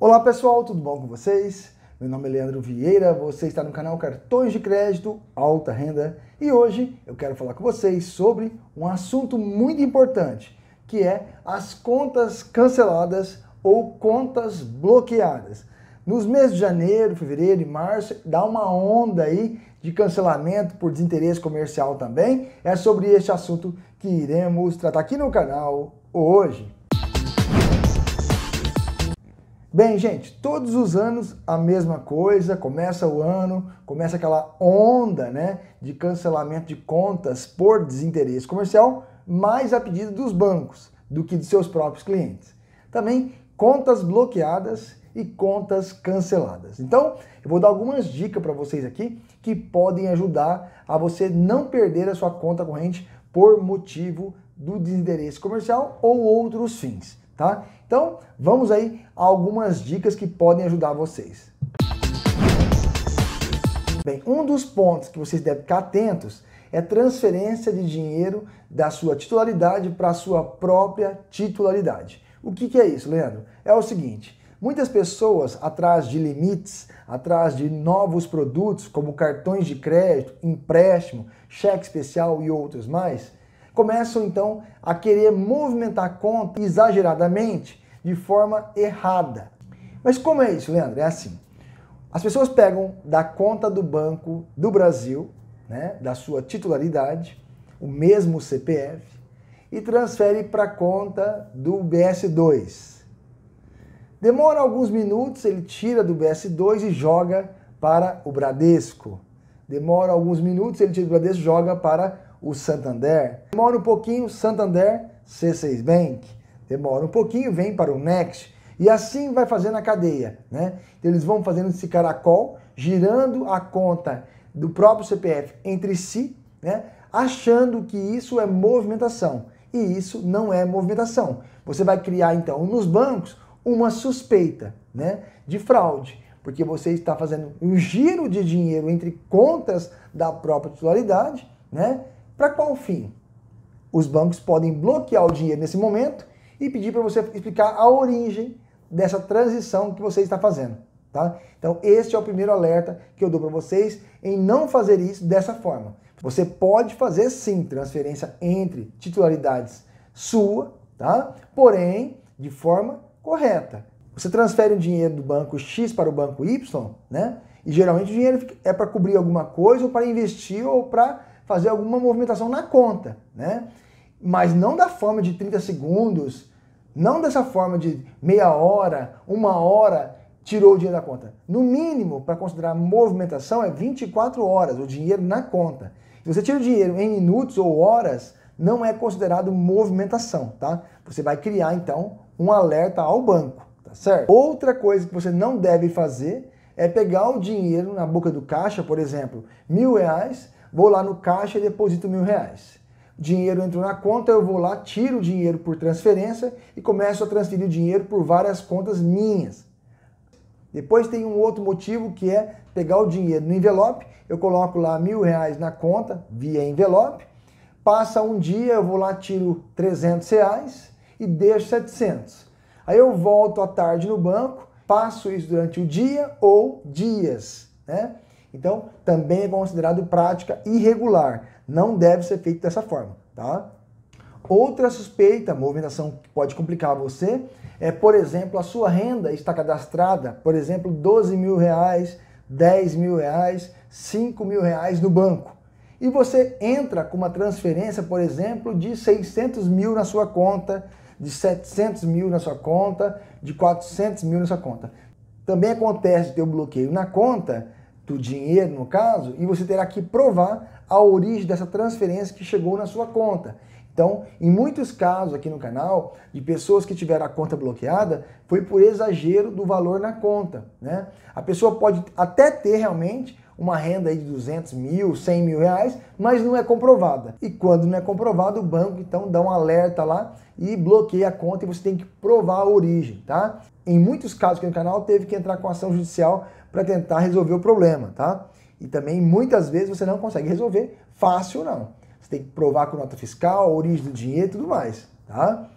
Olá pessoal, tudo bom com vocês? Meu nome é Leandro Vieira, você está no canal Cartões de Crédito Alta Renda e hoje eu quero falar com vocês sobre um assunto muito importante que é as contas canceladas ou contas bloqueadas. Nos meses de janeiro, fevereiro e março, dá uma onda aí de cancelamento por desinteresse comercial também. É sobre este assunto que iremos tratar aqui no canal hoje. Bem, gente, todos os anos a mesma coisa, começa o ano, começa aquela onda, né, de cancelamento de contas por desinteresse comercial, mais a pedido dos bancos do que de seus próprios clientes. Também contas bloqueadas e contas canceladas. Então, eu vou dar algumas dicas para vocês aqui que podem ajudar a você não perder a sua conta corrente por motivo do desinteresse comercial ou outros fins tá? Então, vamos aí a algumas dicas que podem ajudar vocês. Bem, um dos pontos que vocês devem ficar atentos é transferência de dinheiro da sua titularidade para a sua própria titularidade. O que, que é isso, Leandro? É o seguinte: muitas pessoas atrás de limites, atrás de novos produtos como cartões de crédito, empréstimo, cheque especial e outros mais, começam então a querer movimentar a conta exageradamente de forma errada. Mas como é isso, Leandro? É assim. As pessoas pegam da conta do Banco do Brasil, né, da sua titularidade, o mesmo CPF, e transfere para a conta do BS2. Demora alguns minutos, ele tira do BS2 e joga para o Bradesco. Demora alguns minutos, ele tira do Bradesco e joga para o Santander. Demora um pouquinho, Santander, C6 Bank. Demora um pouquinho, vem para o Next. E assim vai fazendo a cadeia, né? Então, eles vão fazendo esse caracol, girando a conta do próprio CPF entre si, né? Achando que isso é movimentação. E isso não é movimentação. Você vai criar, então, nos bancos, uma suspeita, né? De fraude porque você está fazendo um giro de dinheiro entre contas da própria titularidade, né? Para qual fim? Os bancos podem bloquear o dinheiro nesse momento e pedir para você explicar a origem dessa transição que você está fazendo. Tá? Então, este é o primeiro alerta que eu dou para vocês em não fazer isso dessa forma. Você pode fazer sim transferência entre titularidades sua, tá? porém de forma correta. Você transfere o dinheiro do banco X para o banco Y, né? e geralmente o dinheiro é para cobrir alguma coisa, ou para investir, ou para fazer alguma movimentação na conta, né? Mas não da forma de 30 segundos, não dessa forma de meia hora, uma hora, tirou o dinheiro da conta. No mínimo, para considerar movimentação, é 24 horas o dinheiro na conta. Se você tira o dinheiro em minutos ou horas, não é considerado movimentação, tá? Você vai criar então um alerta ao banco, tá certo? Outra coisa que você não deve fazer é pegar o dinheiro na boca do caixa, por exemplo, mil reais, Vou lá no caixa e deposito mil reais. dinheiro entrou na conta, eu vou lá, tiro o dinheiro por transferência e começo a transferir o dinheiro por várias contas minhas. Depois tem um outro motivo que é pegar o dinheiro no envelope, eu coloco lá mil reais na conta via envelope, passa um dia, eu vou lá, tiro 300 reais e deixo 700. Aí eu volto à tarde no banco, passo isso durante o dia ou dias, né? Então, também é considerado prática irregular. Não deve ser feito dessa forma, tá? Outra suspeita, movimentação que pode complicar você, é, por exemplo, a sua renda está cadastrada, por exemplo, 12 mil reais, 10 mil reais, 5 mil reais no banco. E você entra com uma transferência, por exemplo, de 600 mil na sua conta, de 700 mil na sua conta, de 400 mil na sua conta. Também acontece de ter um bloqueio na conta do dinheiro, no caso, e você terá que provar a origem dessa transferência que chegou na sua conta. Então, em muitos casos aqui no canal, de pessoas que tiveram a conta bloqueada, foi por exagero do valor na conta. Né? A pessoa pode até ter realmente uma renda de 200 mil, 100 mil reais, mas não é comprovada. E quando não é comprovado, o banco então dá um alerta lá e bloqueia a conta e você tem que provar a origem, tá? Em muitos casos aqui no canal, teve que entrar com ação judicial para tentar resolver o problema, tá? E também muitas vezes você não consegue resolver fácil não. Você tem que provar com nota fiscal, origem do dinheiro e tudo mais, tá?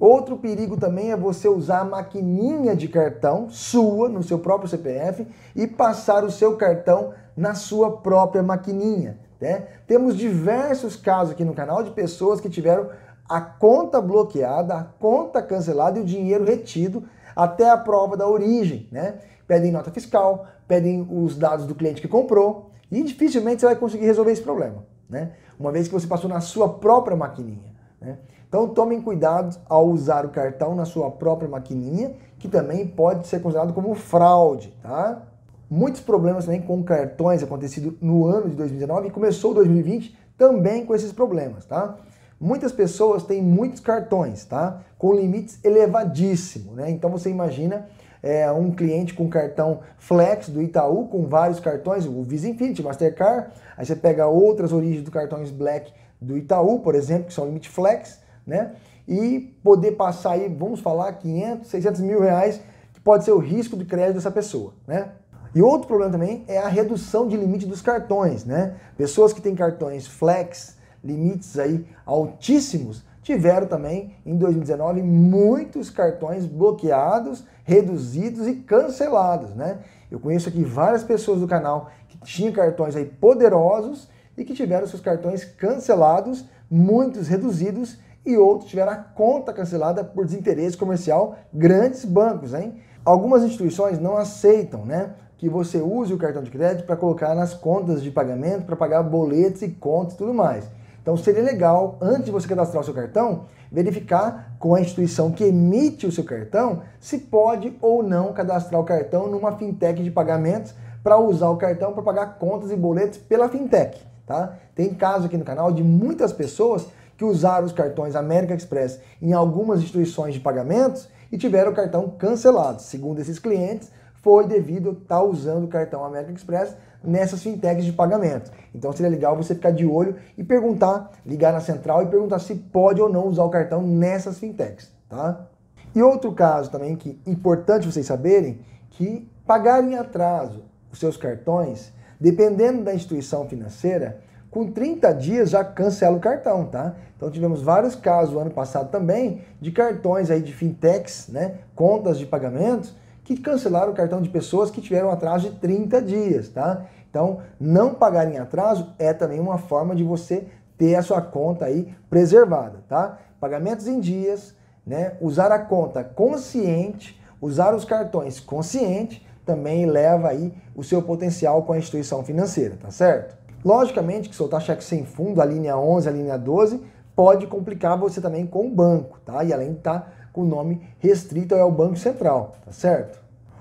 Outro perigo também é você usar a maquininha de cartão sua no seu próprio CPF e passar o seu cartão na sua própria maquininha, né? Temos diversos casos aqui no canal de pessoas que tiveram a conta bloqueada, a conta cancelada e o dinheiro retido até a prova da origem, né? pedem nota fiscal, pedem os dados do cliente que comprou e dificilmente você vai conseguir resolver esse problema, né? Uma vez que você passou na sua própria maquininha, né? Então tomem cuidado ao usar o cartão na sua própria maquininha, que também pode ser considerado como fraude, tá? Muitos problemas também com cartões acontecido no ano de 2019 e começou 2020 também com esses problemas, tá? Muitas pessoas têm muitos cartões, tá? Com limites elevadíssimos, né? Então você imagina é, um cliente com cartão Flex do Itaú, com vários cartões, o Visa Infinity, Mastercard, aí você pega outras origens do cartões Black do Itaú, por exemplo, que são limite Flex, né? E poder passar aí, vamos falar, 500, 600 mil reais, que pode ser o risco de crédito dessa pessoa, né? E outro problema também é a redução de limite dos cartões, né? Pessoas que têm cartões Flex, limites aí altíssimos, tiveram também em 2019 muitos cartões bloqueados, reduzidos e cancelados, né? Eu conheço aqui várias pessoas do canal que tinham cartões aí poderosos e que tiveram seus cartões cancelados, muitos reduzidos e outros tiveram a conta cancelada por desinteresse comercial, grandes bancos, hein? Algumas instituições não aceitam, né? Que você use o cartão de crédito para colocar nas contas de pagamento, para pagar boletos e contas e tudo mais. Então seria legal, antes de você cadastrar o seu cartão, verificar com a instituição que emite o seu cartão se pode ou não cadastrar o cartão numa fintech de pagamentos para usar o cartão para pagar contas e boletos pela fintech. Tá? Tem caso aqui no canal de muitas pessoas que usaram os cartões American Express em algumas instituições de pagamentos e tiveram o cartão cancelado. Segundo esses clientes, foi devido a tá estar usando o cartão American Express nessas fintechs de pagamento. Então seria legal você ficar de olho e perguntar, ligar na central e perguntar se pode ou não usar o cartão nessas fintechs, tá? E outro caso também que é importante vocês saberem que pagar em atraso os seus cartões, dependendo da instituição financeira, com 30 dias já cancela o cartão, tá? Então tivemos vários casos ano passado também de cartões aí de fintechs, né, contas de pagamentos que cancelaram o cartão de pessoas que tiveram atraso de 30 dias, tá? Então, não pagar em atraso é também uma forma de você ter a sua conta aí preservada, tá? Pagamentos em dias, né? Usar a conta consciente, usar os cartões consciente também leva aí o seu potencial com a instituição financeira, tá certo? Logicamente que soltar cheque sem fundo, a linha 11, a linha 12, pode complicar você também com o banco, tá? E além de estar tá o nome restrito é o Banco Central, tá certo?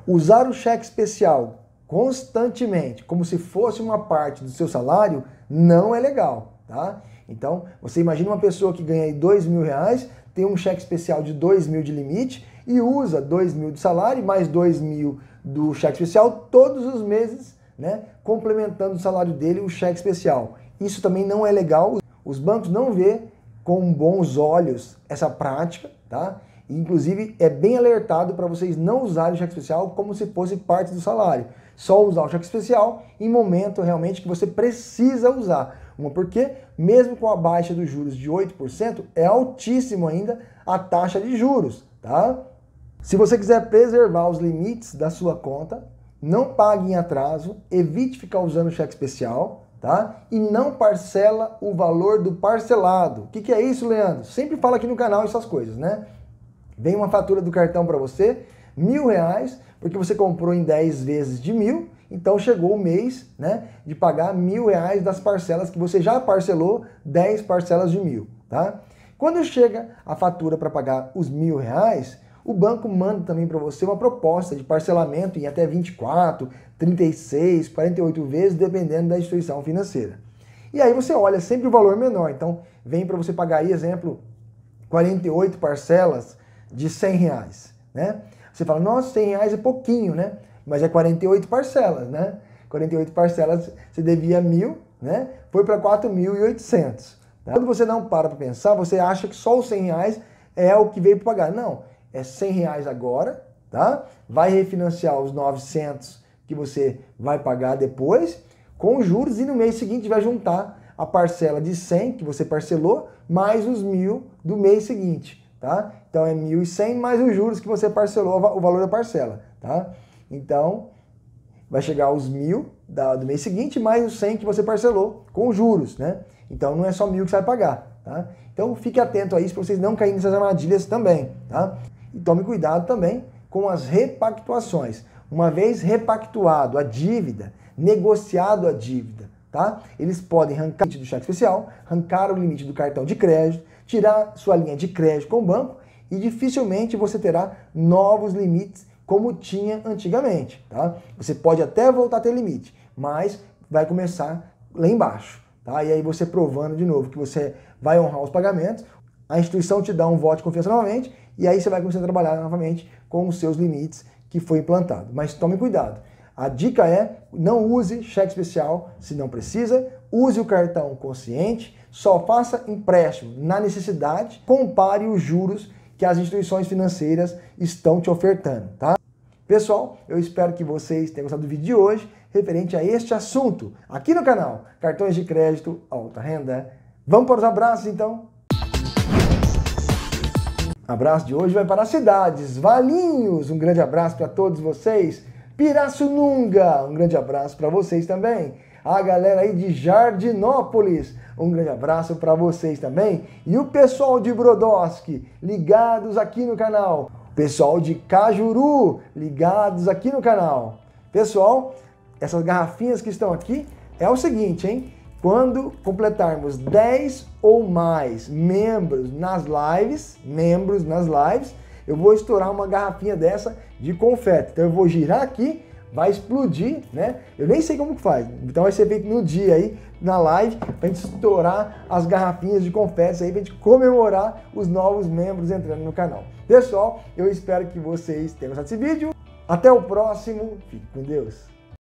Usar o cheque especial constantemente, como se fosse uma parte do seu salário, não é legal, tá? Então, você imagina uma pessoa que ganha aí dois mil reais, tem um cheque especial de dois mil de limite e usa dois mil de salário mais dois mil do cheque especial todos os meses, né? Complementando o salário dele o cheque especial. Isso também não é legal. Os bancos não vê com bons olhos essa prática, tá? Inclusive, é bem alertado para vocês não usarem o cheque especial como se fosse parte do salário. Só usar o cheque especial em momento realmente que você precisa usar. Uma porque, mesmo com a baixa dos juros de 8%, é altíssimo ainda a taxa de juros, tá? Se você quiser preservar os limites da sua conta, não pague em atraso, evite ficar usando o cheque especial, tá? E não parcela o valor do parcelado. O que, que é isso, Leandro? Sempre fala aqui no canal essas coisas, né? Vem uma fatura do cartão para você, mil reais, porque você comprou em 10 vezes de mil, então chegou o mês né, de pagar mil reais das parcelas que você já parcelou, 10 parcelas de mil. Tá? Quando chega a fatura para pagar os mil reais, o banco manda também para você uma proposta de parcelamento em até 24, 36, 48 vezes, dependendo da instituição financeira. E aí você olha sempre o valor menor. Então, vem para você pagar aí, exemplo, 48 parcelas de 100 reais, né? Você fala, nossa, 100 reais é pouquinho, né? Mas é 48 parcelas, né? 48 parcelas, você devia mil, né? Foi para 4.800. Tá? Quando você não para para pensar, você acha que só os 100 reais é o que veio para pagar. Não, é 100 reais agora, tá? Vai refinanciar os 900 que você vai pagar depois com juros e no mês seguinte vai juntar a parcela de 100 que você parcelou mais os mil do mês seguinte tá? Então é 1.100 mais os juros que você parcelou, o valor da parcela, tá? Então vai chegar aos 1.000 do mês seguinte mais os 100 que você parcelou com juros, né? Então não é só 1.000 que você vai pagar, tá? Então fique atento a isso para vocês não caírem nessas armadilhas também, tá? E tome cuidado também com as repactuações. Uma vez repactuado a dívida, negociado a dívida, tá? Eles podem arrancar o limite do cheque especial, arrancar o limite do cartão de crédito, tirar sua linha de crédito com o banco e dificilmente você terá novos limites como tinha antigamente, tá? Você pode até voltar a ter limite, mas vai começar lá embaixo, tá? E aí você provando de novo que você vai honrar os pagamentos, a instituição te dá um voto de confiança novamente e aí você vai começar a trabalhar novamente com os seus limites que foi implantado. Mas tome cuidado. A dica é: não use cheque especial se não precisa, use o cartão consciente, só faça empréstimo na necessidade, compare os juros que as instituições financeiras estão te ofertando, tá? Pessoal, eu espero que vocês tenham gostado do vídeo de hoje referente a este assunto aqui no canal Cartões de Crédito Alta Renda. Vamos para os abraços então? Abraço de hoje vai para as cidades, Valinhos. Um grande abraço para todos vocês. Pirassununga. Um grande abraço para vocês também. A galera aí de Jardinópolis, um grande abraço para vocês também. E o pessoal de Brodowski, ligados aqui no canal. Pessoal de Cajuru, ligados aqui no canal. Pessoal, essas garrafinhas que estão aqui é o seguinte, hein? Quando completarmos 10 ou mais membros nas lives, membros nas lives, eu vou estourar uma garrafinha dessa de confete. Então eu vou girar aqui, vai explodir, né? Eu nem sei como que faz. Então vai ser feito no dia aí, na live, pra gente estourar as garrafinhas de confetes aí, pra gente comemorar os novos membros entrando no canal. Pessoal, eu espero que vocês tenham gostado desse vídeo. Até o próximo. Fique com Deus.